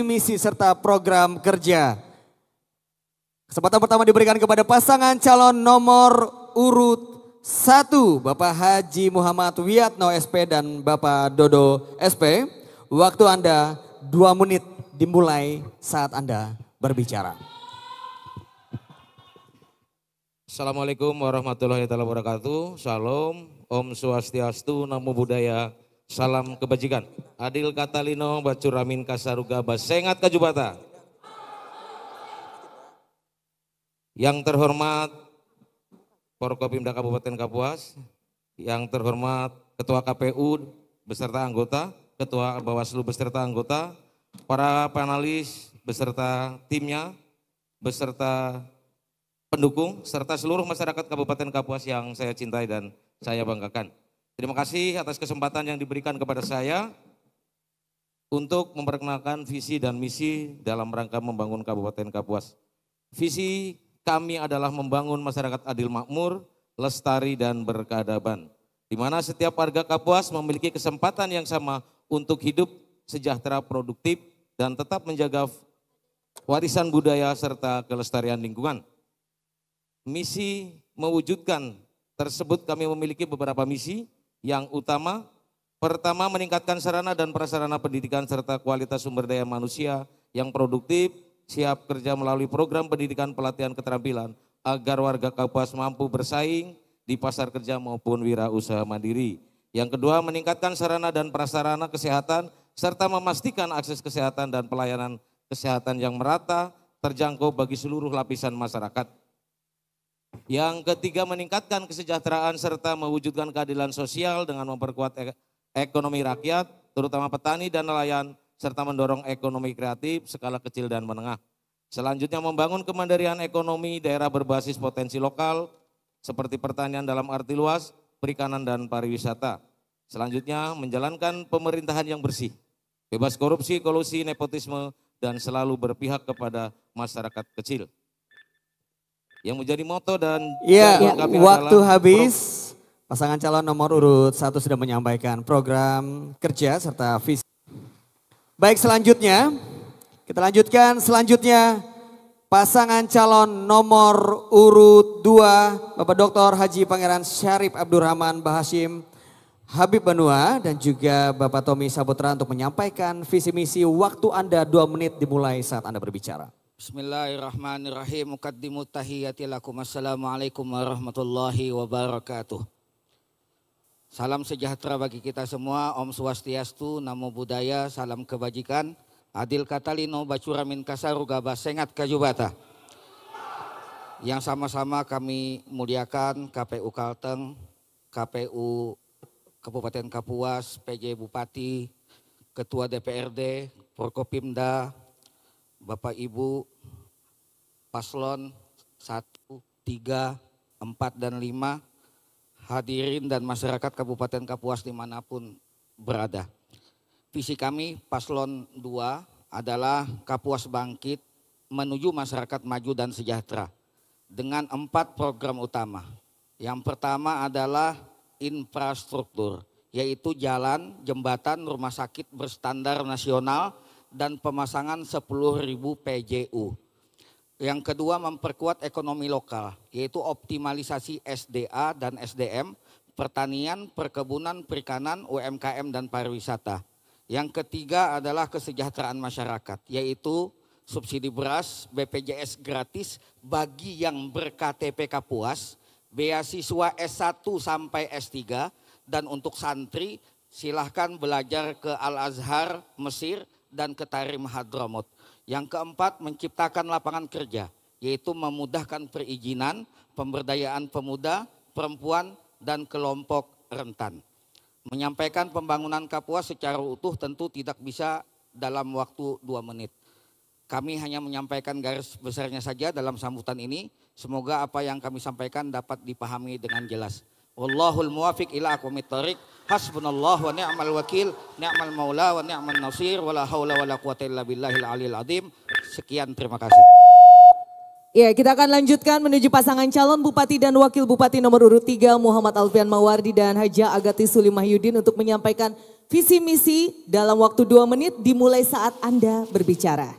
misi serta program kerja. Kesempatan pertama diberikan kepada pasangan calon nomor urut satu, Bapak Haji Muhammad Wiatno SP dan Bapak Dodo SP. Waktu Anda dua menit dimulai saat Anda berbicara. Assalamualaikum warahmatullahi wabarakatuh. Salam, Om Swastiastu, Namo Buddhaya, salam kebajikan. Adil Katalino Bacuramin Kasaruga Basengat Kajubata. Yang terhormat Porkopimda Kabupaten Kapuas, yang terhormat Ketua KPU beserta anggota, Ketua Bawaslu beserta anggota, para panelis beserta timnya, beserta pendukung, serta seluruh masyarakat Kabupaten Kapuas yang saya cintai dan saya banggakan. Terima kasih atas kesempatan yang diberikan kepada saya untuk memperkenalkan visi dan misi dalam rangka membangun Kabupaten Kapuas. Visi kami adalah membangun masyarakat adil makmur, lestari dan berkeadaban. Di mana setiap warga Kapuas memiliki kesempatan yang sama untuk hidup sejahtera produktif dan tetap menjaga warisan budaya serta kelestarian lingkungan. Misi mewujudkan tersebut kami memiliki beberapa misi, yang utama. Pertama, meningkatkan sarana dan prasarana pendidikan serta kualitas sumber daya manusia yang produktif, siap kerja melalui program pendidikan pelatihan keterampilan agar warga Kapuas mampu bersaing di pasar kerja maupun wirausaha mandiri. Yang kedua, meningkatkan sarana dan prasarana kesehatan serta memastikan akses kesehatan dan pelayanan kesehatan yang merata terjangkau bagi seluruh lapisan masyarakat. Yang ketiga meningkatkan kesejahteraan serta mewujudkan keadilan sosial dengan memperkuat ek ekonomi rakyat, terutama petani dan nelayan, serta mendorong ekonomi kreatif skala kecil dan menengah. Selanjutnya membangun kemandirian ekonomi daerah berbasis potensi lokal seperti pertanian dalam arti luas, perikanan dan pariwisata. Selanjutnya menjalankan pemerintahan yang bersih, bebas korupsi, kolusi, nepotisme, dan selalu berpihak kepada masyarakat kecil. Yang menjadi moto dan Iya, ya, waktu habis. Pasangan calon nomor urut satu sudah menyampaikan program kerja serta visi. Baik selanjutnya, kita lanjutkan selanjutnya pasangan calon nomor urut dua, Bapak Dr. Haji Pangeran Syarif Abdurrahman Bahasim Habib Banua dan juga Bapak Tommy Sabutra untuk menyampaikan visi misi waktu Anda dua menit dimulai saat Anda berbicara. Bismillahirrahmanirrahim. Muqaddimu tahiyyati lakum. Assalamualaikum warahmatullahi wabarakatuh. Salam sejahtera bagi kita semua. Om Swastiastu, Namo Buddhaya, salam kebajikan. Adil Katalino, Bacuramin Kasaruga, Basengat Kajubata. Yang sama-sama kami muliakan KPU Kalteng, KPU Kabupaten Kapuas, PJ Bupati, Ketua DPRD, Porkopimda, Bapak Ibu paslon 1, 3, 4 dan 5 hadirin dan masyarakat Kabupaten Kapuas dimanapun berada. Visi kami paslon 2 adalah Kapuas Bangkit menuju masyarakat maju dan sejahtera dengan empat program utama. Yang pertama adalah infrastruktur, yaitu jalan, jembatan, rumah sakit berstandar nasional, dan pemasangan 10.000 PJU. Yang kedua memperkuat ekonomi lokal, yaitu optimalisasi SDA dan SDM, pertanian, perkebunan, perikanan, UMKM, dan pariwisata. Yang ketiga adalah kesejahteraan masyarakat, yaitu subsidi beras, BPJS gratis bagi yang berKTP Kapuas, beasiswa S1 sampai S3, dan untuk santri silahkan belajar ke Al-Azhar, Mesir, dan ke Tarim Hadramut. Yang keempat, menciptakan lapangan kerja, yaitu memudahkan perizinan, pemberdayaan pemuda, perempuan, dan kelompok rentan. Menyampaikan pembangunan Kapuas secara utuh tentu tidak bisa dalam waktu dua menit. Kami hanya menyampaikan garis besarnya saja dalam sambutan ini. Semoga apa yang kami sampaikan dapat dipahami dengan jelas. Wallahul muwafiq ila akumit tarik. Hasbunallah wa ni'mal wakil, ni'mal maula wa ni'mal nasir, wa la haula wa la quwata illa billahil alil azim. Sekian, terima kasih. Ya, kita akan lanjutkan menuju pasangan calon Bupati dan Wakil Bupati nomor urut 3 Muhammad Alfian Mawardi dan Haja Agati Sulimahyudin untuk menyampaikan visi misi dalam waktu 2 menit dimulai saat Anda berbicara.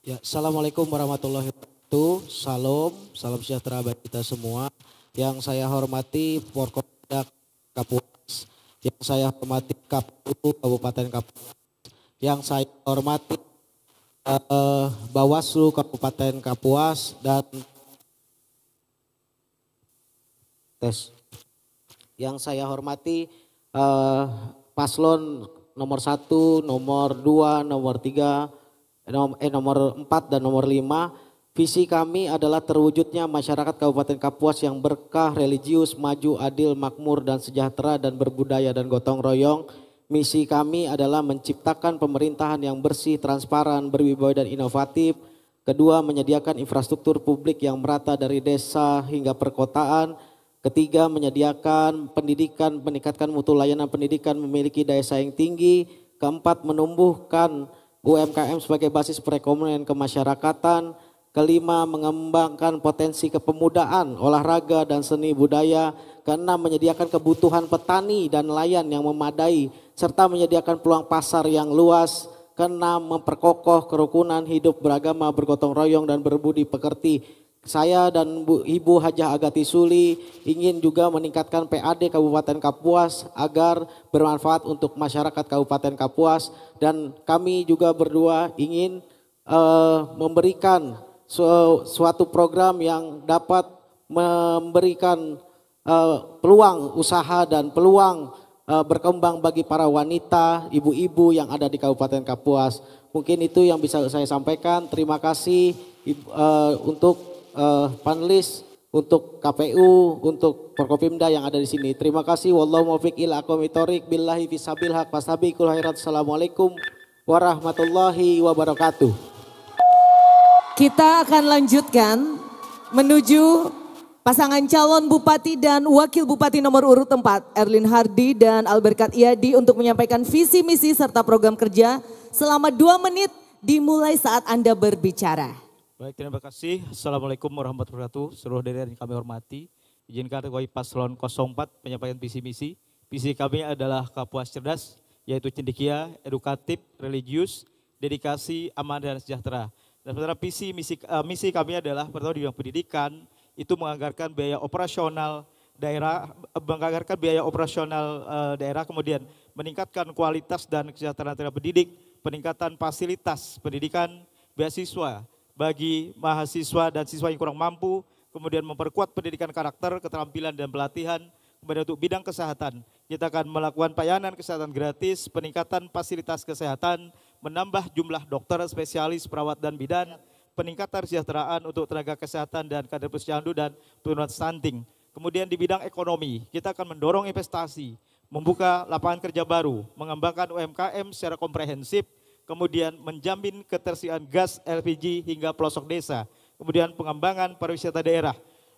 Ya, Assalamualaikum warahmatullahi wabarakatuh. Salam, salam sejahtera bagi kita semua. Yang saya hormati Porkodak Kapuas, yang saya hormati Kapu Kabupaten Kapuas, yang saya hormati eh, Bawaslu Kabupaten Kapuas dan tes yang saya hormati eh, paslon nomor satu, nomor dua, nomor tiga, eh, nomor empat dan nomor lima Visi kami adalah terwujudnya masyarakat Kabupaten Kapuas yang berkah, religius, maju, adil, makmur, dan sejahtera, dan berbudaya dan gotong royong. Misi kami adalah menciptakan pemerintahan yang bersih, transparan, berwibawa, dan inovatif. Kedua, menyediakan infrastruktur publik yang merata dari desa hingga perkotaan. Ketiga, menyediakan pendidikan, meningkatkan mutu layanan pendidikan, memiliki daya saing tinggi. Keempat, menumbuhkan UMKM sebagai basis perekonomian kemasyarakatan. Kelima, mengembangkan potensi kepemudaan, olahraga dan seni budaya. Keenam, menyediakan kebutuhan petani dan nelayan yang memadai serta menyediakan peluang pasar yang luas. Keenam, memperkokoh kerukunan hidup beragama, bergotong royong dan berbudi pekerti. Saya dan Bu, Ibu Hajah Agati Suli ingin juga meningkatkan PAD Kabupaten Kapuas agar bermanfaat untuk masyarakat Kabupaten Kapuas dan kami juga berdua ingin uh, memberikan suatu program yang dapat memberikan uh, peluang usaha dan peluang uh, berkembang bagi para wanita, ibu-ibu yang ada di Kabupaten Kapuas. Mungkin itu yang bisa saya sampaikan. Terima kasih uh, untuk uh, panelis, untuk KPU, untuk Forkopimda yang ada di sini. Terima kasih. Wallahu Assalamualaikum warahmatullahi wabarakatuh. Kita akan lanjutkan menuju pasangan calon bupati dan wakil bupati nomor urut 4 Erlin Hardi dan Albert Iadi untuk menyampaikan visi misi serta program kerja selama dua menit dimulai saat Anda berbicara. Baik, terima kasih. Assalamualaikum warahmatullahi wabarakatuh. Seluruh dari yang kami hormati. Izinkan kami paslon 04 penyampaian visi misi. Visi kami adalah kapuas cerdas, yaitu cendekia, edukatif, religius, dedikasi, aman dan sejahtera. Dan saudara visi misi, uh, misi kami adalah pertama di bidang pendidikan itu menganggarkan biaya operasional daerah eh, menganggarkan biaya operasional uh, daerah kemudian meningkatkan kualitas dan kesejahteraan tenaga pendidik, peningkatan fasilitas pendidikan beasiswa bagi mahasiswa dan siswa yang kurang mampu, kemudian memperkuat pendidikan karakter, keterampilan dan pelatihan, kemudian untuk bidang kesehatan kita akan melakukan pelayanan kesehatan gratis, peningkatan fasilitas kesehatan, menambah jumlah dokter, spesialis, perawat, dan bidan, peningkatan kesejahteraan untuk tenaga kesehatan dan kader posyandu dan penurunan stunting. Kemudian di bidang ekonomi, kita akan mendorong investasi, membuka lapangan kerja baru, mengembangkan UMKM secara komprehensif, kemudian menjamin ketersediaan gas LPG hingga pelosok desa, kemudian pengembangan pariwisata daerah,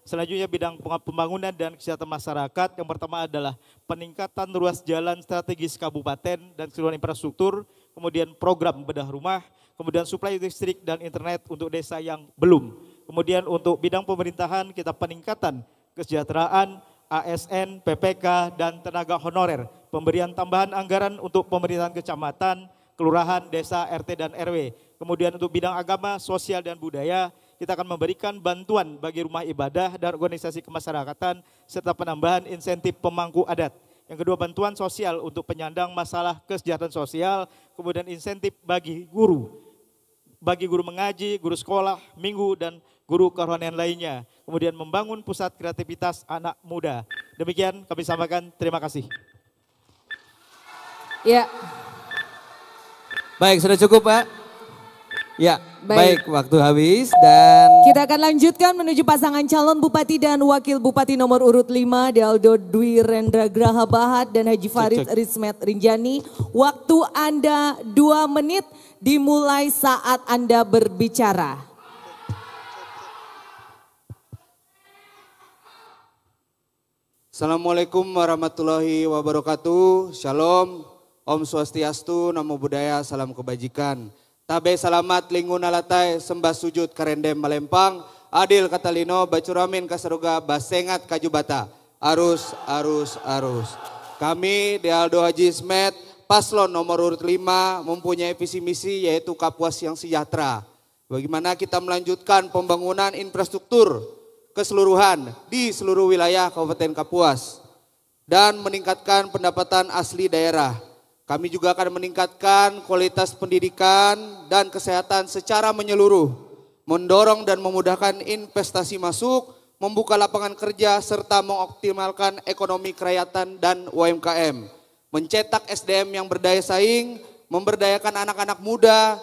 Selanjutnya bidang pembangunan dan kesehatan masyarakat. Yang pertama adalah peningkatan ruas jalan strategis kabupaten dan seluruh infrastruktur kemudian program bedah rumah, kemudian suplai listrik dan internet untuk desa yang belum. Kemudian untuk bidang pemerintahan kita peningkatan kesejahteraan, ASN, PPK, dan tenaga honorer. Pemberian tambahan anggaran untuk pemerintahan kecamatan, kelurahan, desa, RT, dan RW. Kemudian untuk bidang agama, sosial, dan budaya, kita akan memberikan bantuan bagi rumah ibadah dan organisasi kemasyarakatan serta penambahan insentif pemangku adat. Yang kedua bantuan sosial untuk penyandang masalah kesejahteraan sosial, kemudian insentif bagi guru. Bagi guru mengaji, guru sekolah, minggu dan guru kerohanian lainnya. Kemudian membangun pusat kreativitas anak muda. Demikian kami sampaikan, terima kasih. Ya. Baik, sudah cukup Pak. Ya, baik. baik waktu habis dan kita akan lanjutkan menuju pasangan calon bupati dan wakil bupati nomor urut 5 Daldo Dwi Rendra Graha Bahat dan Haji Farid cek, cek. Rismet Rinjani. Waktu Anda 2 menit dimulai saat Anda berbicara. Assalamualaikum warahmatullahi wabarakatuh. Shalom. Om Swastiastu, Namo Buddhaya, Salam Kebajikan. Tabe salamat lingun alatai sembah sujud karendem melempang. Adil katalino bacuramin kasaruga basengat kajubata. Arus, arus, arus. Kami di Aldo Haji Smet, paslon nomor urut lima, mempunyai visi misi yaitu kapuas yang sejahtera. Bagaimana kita melanjutkan pembangunan infrastruktur keseluruhan di seluruh wilayah Kabupaten Kapuas dan meningkatkan pendapatan asli daerah kami juga akan meningkatkan kualitas pendidikan dan kesehatan secara menyeluruh, mendorong dan memudahkan investasi masuk, membuka lapangan kerja, serta mengoptimalkan ekonomi kerakyatan dan UMKM, mencetak SDM yang berdaya saing, memberdayakan anak-anak muda,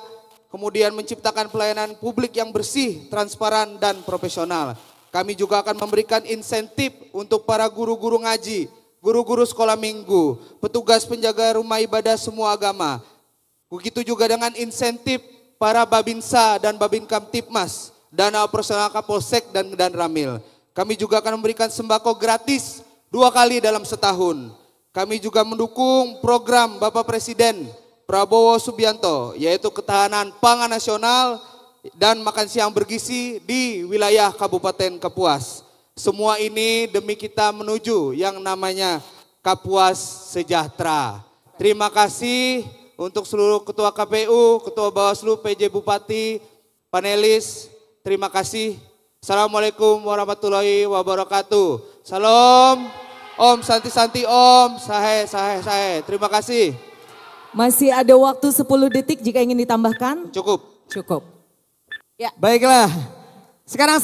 kemudian menciptakan pelayanan publik yang bersih, transparan, dan profesional. Kami juga akan memberikan insentif untuk para guru-guru ngaji guru-guru sekolah minggu, petugas penjaga rumah ibadah semua agama. Begitu juga dengan insentif para Babinsa dan Babin Kamtipmas, dana operasional Kapolsek dan dan Ramil. Kami juga akan memberikan sembako gratis dua kali dalam setahun. Kami juga mendukung program Bapak Presiden Prabowo Subianto, yaitu ketahanan pangan nasional dan makan siang bergizi di wilayah Kabupaten Kapuas. Semua ini demi kita menuju yang namanya Kapuas Sejahtera. Terima kasih untuk seluruh ketua KPU, ketua Bawaslu, PJ Bupati, panelis. Terima kasih. Assalamualaikum warahmatullahi wabarakatuh. Salam. Om Santi Santi Om, sahe sahe sahe. Terima kasih. Masih ada waktu 10 detik jika ingin ditambahkan. Cukup. Cukup. Ya. Baiklah. Sekarang